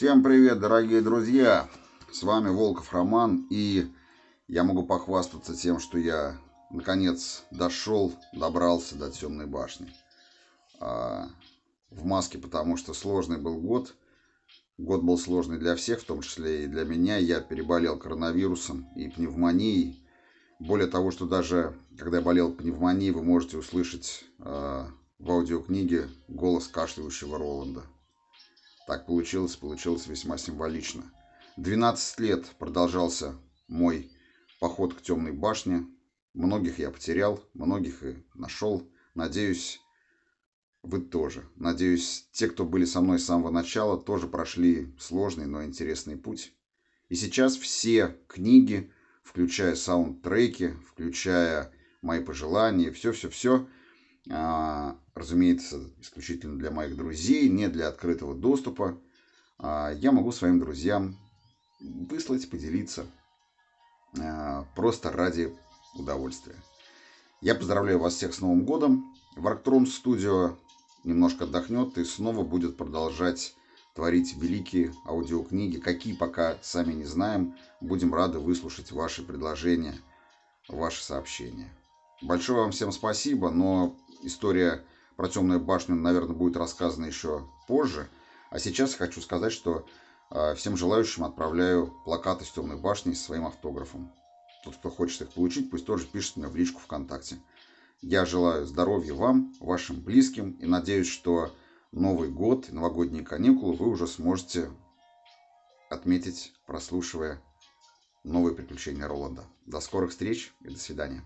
Всем привет, дорогие друзья! С вами Волков Роман, и я могу похвастаться тем, что я наконец дошел, добрался до Темной башни. А, в маске, потому что сложный был год. Год был сложный для всех, в том числе и для меня. Я переболел коронавирусом и пневмонией. Более того, что даже когда я болел пневмонией, вы можете услышать э, в аудиокниге голос кашляющего Роланда. Так получилось, получилось весьма символично. 12 лет продолжался мой поход к темной башне. Многих я потерял, многих и нашел. Надеюсь, вы тоже. Надеюсь, те, кто были со мной с самого начала, тоже прошли сложный, но интересный путь. И сейчас все книги, включая саундтреки, включая мои пожелания, все-все-все, а, разумеется, исключительно для моих друзей, не для открытого доступа, а, я могу своим друзьям выслать, поделиться а, просто ради удовольствия. Я поздравляю вас всех с Новым годом. Worktroom Studio немножко отдохнет и снова будет продолжать творить великие аудиокниги, какие пока сами не знаем. Будем рады выслушать ваши предложения, ваши сообщения. Большое вам всем спасибо, но история про темную башню, наверное, будет рассказано еще позже. А сейчас хочу сказать, что э, всем желающим отправляю плакаты с темной башней с своим автографом. Тот, кто хочет их получить, пусть тоже пишет мне в личку ВКонтакте. Я желаю здоровья вам, вашим близким и надеюсь, что Новый год новогодние каникулы вы уже сможете отметить, прослушивая новые приключения Роланда. До скорых встреч и до свидания.